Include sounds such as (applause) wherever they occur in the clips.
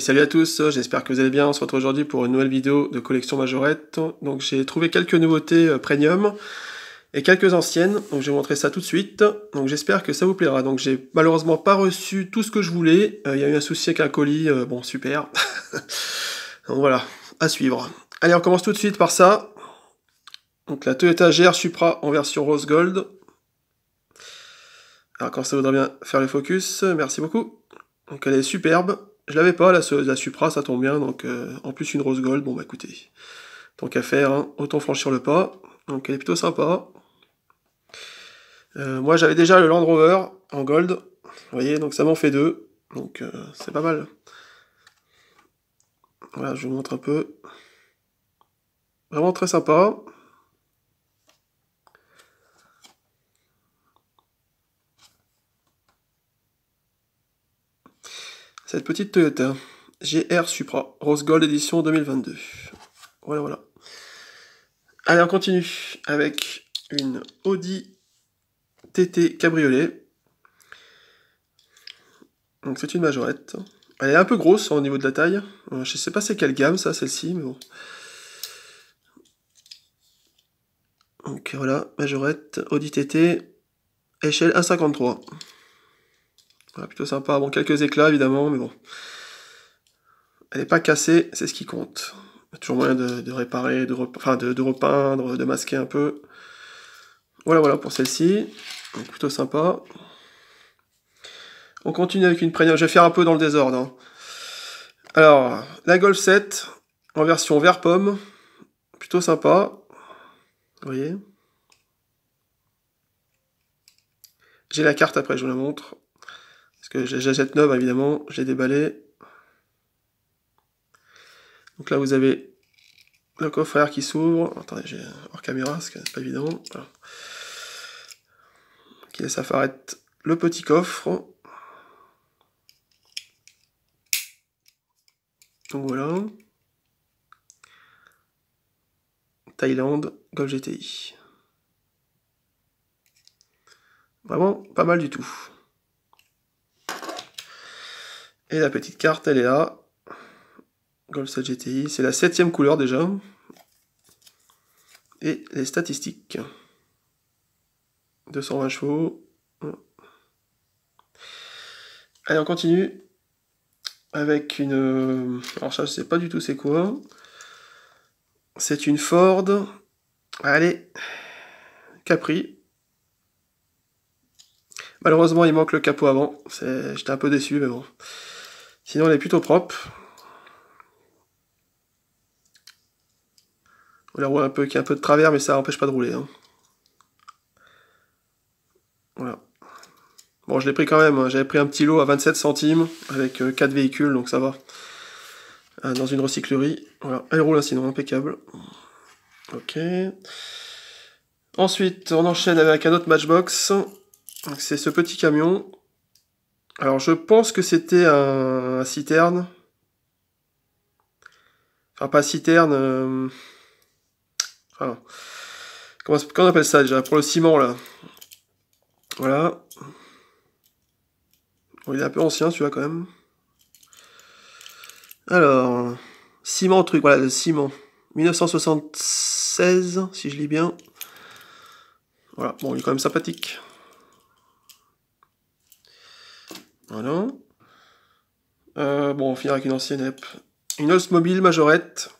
salut à tous, j'espère que vous allez bien. On se retrouve aujourd'hui pour une nouvelle vidéo de collection Majorette. Donc j'ai trouvé quelques nouveautés euh, premium et quelques anciennes. Donc je vais vous montrer ça tout de suite. Donc j'espère que ça vous plaira. Donc j'ai malheureusement pas reçu tout ce que je voulais. Euh, il y a eu un souci avec un colis. Euh, bon, super. (laughs) Donc voilà, à suivre. Allez, on commence tout de suite par ça. Donc la Toyota GR Supra en version rose gold. Alors quand ça voudrait bien faire le focus, merci beaucoup. Donc elle est superbe. Je l'avais pas, la, Supra, ça tombe bien, donc euh, en plus une rose gold, bon bah écoutez, tant qu'à faire, hein, autant franchir le pas. Donc elle est plutôt sympa. Euh, moi j'avais déjà le Land Rover en gold, vous voyez, donc ça m'en fait deux, donc euh, c'est pas mal. Voilà, je vous montre un peu. Vraiment très sympa. Cette petite Toyota GR Supra Rose Gold édition 2022. Voilà, voilà. Allez, on continue avec une Audi TT cabriolet. Donc c'est une majorette. Elle est un peu grosse hein, au niveau de la taille. Euh, je sais pas c'est quelle gamme ça, celle-ci, mais bon. Donc voilà, majorette, Audi TT, échelle 1,53. Voilà, plutôt sympa. Bon, quelques éclats évidemment, mais bon. Elle n'est pas cassée, c'est ce qui compte. Il y a toujours moyen de, réparer, de, de, repeindre, de masquer un peu. Voilà, voilà pour celle-ci. plutôt sympa. On continue avec une première. Je vais faire un peu dans le désordre. Hein. Alors, la Golf 7 en version vert pomme. Plutôt sympa. Vous voyez J'ai la carte après, je vous la montre que j'ai 9 évidemment, j'ai déballé. Donc là vous avez le coffre air qui s'ouvre. Attendez, j'ai hors caméra, ce n'est pas évident. Qui laisse apparaître le petit coffre. Donc voilà. Thaïlande, Golf GTI. Vraiment pas mal du tout. Et la petite carte, elle est là. Golf GTI, c'est la septième couleur déjà. Et les statistiques. 220 chevaux. Allez, on continue avec une... Alors ça, je sais pas du tout c'est quoi. C'est une Ford. Allez, Capri. Malheureusement, il manque le capot avant. J'étais un peu déçu, mais bon. Sinon, elle est plutôt propre. On la roule un peu, qui est un peu de travers, mais ça n'empêche pas de rouler. Hein. Voilà. Bon, je l'ai pris quand même. Hein. J'avais pris un petit lot à 27 centimes avec euh, quatre 4 véhicules, donc ça va. Euh, dans une recyclerie. Voilà, elle roule hein, sinon, impeccable. Ok. Ensuite, on enchaîne avec un autre Matchbox. C'est ce petit camion alors je pense que c'était un, citerne. Enfin pas citerne. Euh, ah enfin, comment, on appelle ça déjà Pour le ciment là. Voilà. Bon, il est un peu ancien celui-là quand même. Alors. Ciment truc, voilà, le ciment. 1976, si je lis bien. Voilà, bon, il est quand même sympathique. Voilà. Euh, bon, on finira avec une ancienne app, Une Oldsmobile majorette.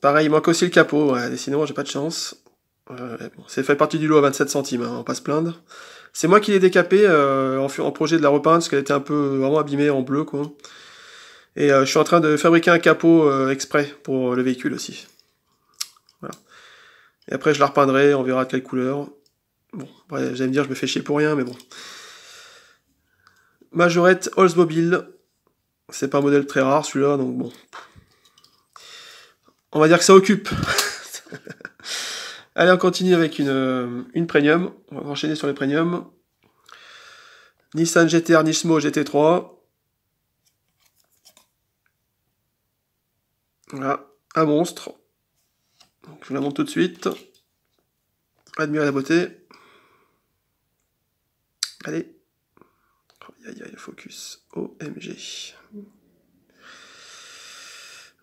Pareil, il manque aussi le capot. Ouais, décidément, j'ai pas de chance. Euh, c'est fait partie du lot à 27 centimes, hein, on va pas se plaindre. C'est moi qui l'ai décapé euh, en, projet de la repeindre parce qu'elle était un peu vraiment abîmée en bleu, quoi. Et je suis en train de fabriquer un capot exprès pour le véhicule aussi. Voilà. Et après, je la repeindrai, on verra de quelle couleur. Bon, j'allais me dire, je me fais chier pour rien, mais bon. Majorette Oldsmobile. C'est pas un modèle très rare celui-là, donc bon. On va dire que ça occupe. (laughs) Allez, on continue avec euh, une, premium. On va enchaîner sur les Premium. Nissan GTR Nismo GT3. Voilà, un monstre. je vous la montre tout de suite. Admirez la beauté. Allez focus OMG.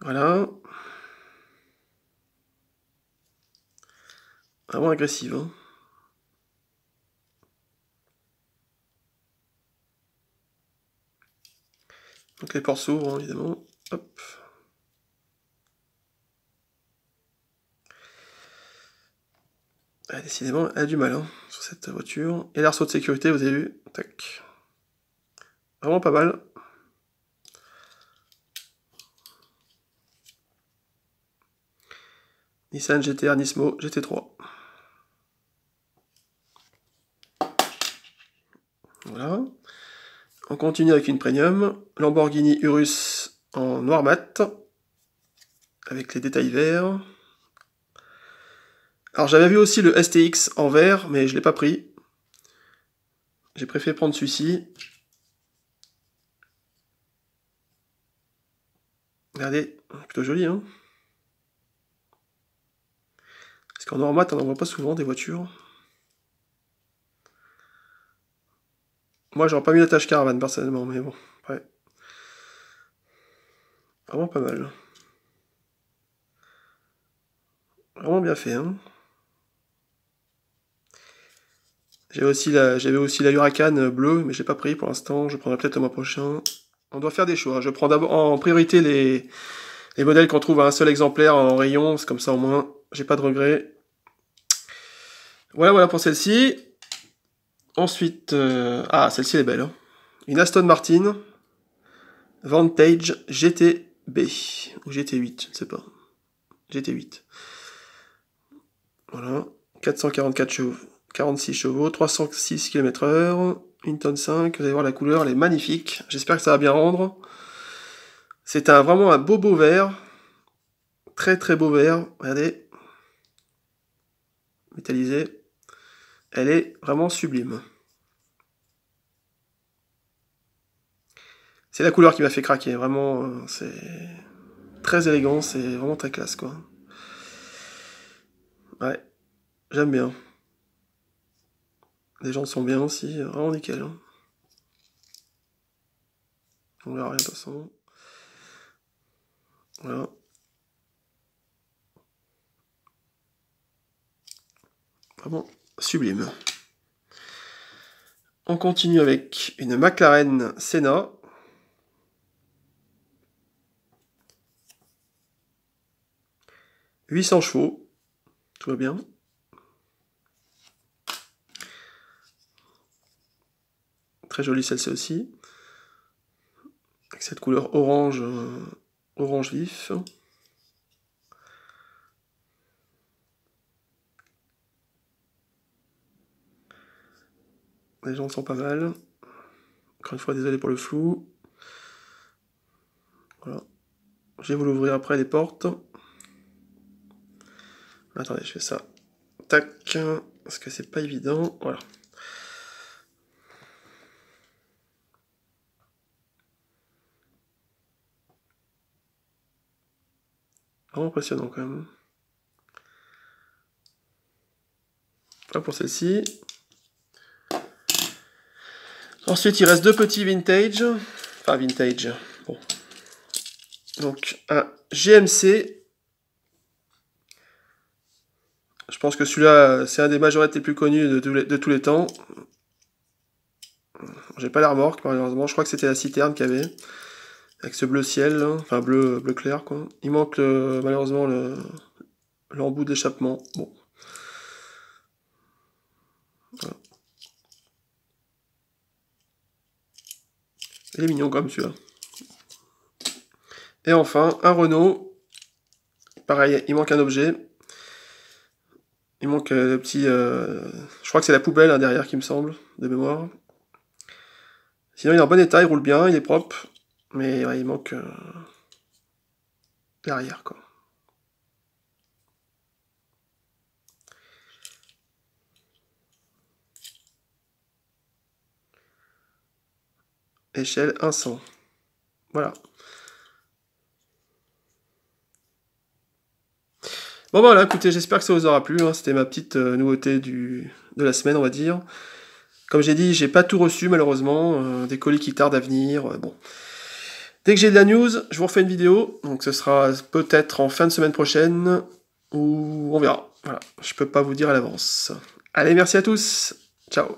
Voilà. Vraiment agressive. Hein. Donc les portes s'ouvrent, hein, évidemment. Hop. Ah, décidément, elle a du mal hein, sur cette voiture. Et l'arceau de sécurité, vous avez vu Tac. Vraiment pas mal. Nissan GTR Nismo GT3. Voilà. On continue avec une premium. Lamborghini Urus en noir mat. Avec les détails verts. Alors j'avais vu aussi le STX en vert, mais je l'ai pas pris. J'ai préféré prendre celui-ci. Regardez, plutôt joli, hein Parce qu'en normat, on n'en voit pas souvent des voitures. Moi, j'aurais pas mis la tâche caravane, personnellement, mais bon, ouais. Vraiment pas mal. Vraiment bien fait, hein J'avais aussi la, j'avais la Huracan bleue, mais je l'ai pas pris pour l'instant. Je prendrai peut-être le mois prochain. On doit faire des choix. Je prends d'abord en priorité les, les modèles qu'on trouve à un seul exemplaire en rayon, c'est comme ça au moins, j'ai pas de regrets. Voilà, voilà pour celle-ci. Ensuite, euh, ah, celle-ci est belle. Hein. Une Aston Martin Vantage GTB ou GT8, je ne sais pas. GT8. Voilà, 444 chevaux, 46 chevaux, 306 km/h. Une tonne 5, vous allez voir la couleur, elle est magnifique. J'espère que ça va bien rendre. C'est un, vraiment un beau beau vert. Très très beau vert, regardez. Métallisé. Elle est vraiment sublime. C'est la couleur qui m'a fait craquer, vraiment, euh, c'est très élégant, c'est vraiment très classe, quoi. Ouais, j'aime bien. Les gens sont bien aussi, euh, vraiment nickel. Hein. On verra rien passant. Voilà. Vraiment sublime. On continue avec une McLaren Senna. « 800 chevaux, tout va bien. Très jolie celle-ci aussi. Avec cette couleur orange, euh, orange vif. Les gens sont pas mal. Encore une fois, désolé pour le flou. Voilà. vais vous l'ouvrir après les portes. Attendez, je fais ça. Tac. Parce que c'est pas évident. Voilà. impressionnant quand même. Voilà ah, pour celle-ci. Ensuite, il reste deux petits vintage. Enfin, vintage. Bon. Donc, un GMC. Je pense que celui-là, c'est un des majorettes les plus connus de, tous les temps. J'ai pas la remorque, malheureusement. Je crois que c'était la citerne qu'il avait. Avec ce bleu ciel, enfin bleu, bleu clair quoi. Il manque euh, malheureusement le l'embout d'échappement. Bon. Il est mignon comme celui-là. Et enfin, un Renault. Pareil, il manque un objet. Il manque euh, le petit... Euh, je crois que c'est la poubelle hein, derrière qui me semble, de mémoire. Sinon, il est en bon état, il roule bien, il est propre. Mais il manque euh, derrière quoi. Échelle 100. Voilà. Bon bah, voilà, écoutez, j'espère que ça vous aura plu. Hein. C'était ma petite euh, nouveauté du, de la semaine, on va dire. Comme j'ai dit, j'ai pas tout reçu malheureusement. Euh, des colis qui tardent à venir. bon. Dès que j'ai de la news, je vous refais une vidéo. Donc ce sera peut-être en fin de semaine prochaine ou on verra. Voilà, je peux pas vous dire à l'avance. Allez, merci à tous. Ciao.